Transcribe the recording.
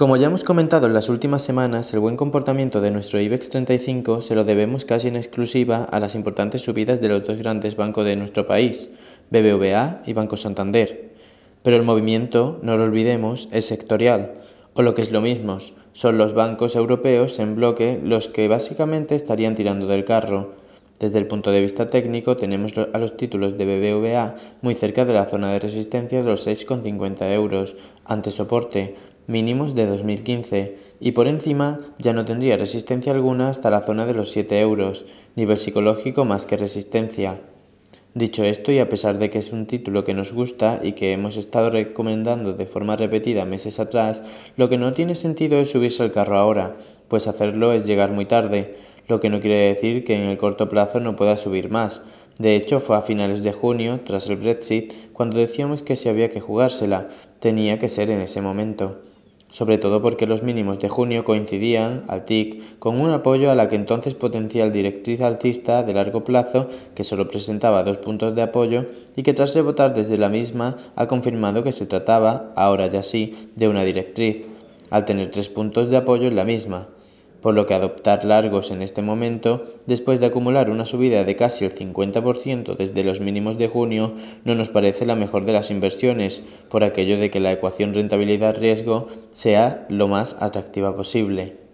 Como ya hemos comentado en las últimas semanas, el buen comportamiento de nuestro IBEX 35 se lo debemos casi en exclusiva a las importantes subidas de los dos grandes bancos de nuestro país, BBVA y Banco Santander. Pero el movimiento, no lo olvidemos, es sectorial, o lo que es lo mismo, son los bancos europeos en bloque los que básicamente estarían tirando del carro. Desde el punto de vista técnico tenemos a los títulos de BBVA muy cerca de la zona de resistencia de los 6,50 euros, ante soporte, mínimos de 2015 y por encima ya no tendría resistencia alguna hasta la zona de los 7 euros, nivel psicológico más que resistencia. Dicho esto, y a pesar de que es un título que nos gusta y que hemos estado recomendando de forma repetida meses atrás, lo que no tiene sentido es subirse al carro ahora, pues hacerlo es llegar muy tarde, lo que no quiere decir que en el corto plazo no pueda subir más. De hecho, fue a finales de junio, tras el Brexit, cuando decíamos que si había que jugársela, tenía que ser en ese momento sobre todo porque los mínimos de junio coincidían, al TIC, con un apoyo a la que entonces potencial directriz alcista de largo plazo, que solo presentaba dos puntos de apoyo y que tras rebotar desde la misma ha confirmado que se trataba, ahora ya sí, de una directriz, al tener tres puntos de apoyo en la misma por lo que adoptar largos en este momento, después de acumular una subida de casi el 50% desde los mínimos de junio, no nos parece la mejor de las inversiones, por aquello de que la ecuación rentabilidad-riesgo sea lo más atractiva posible.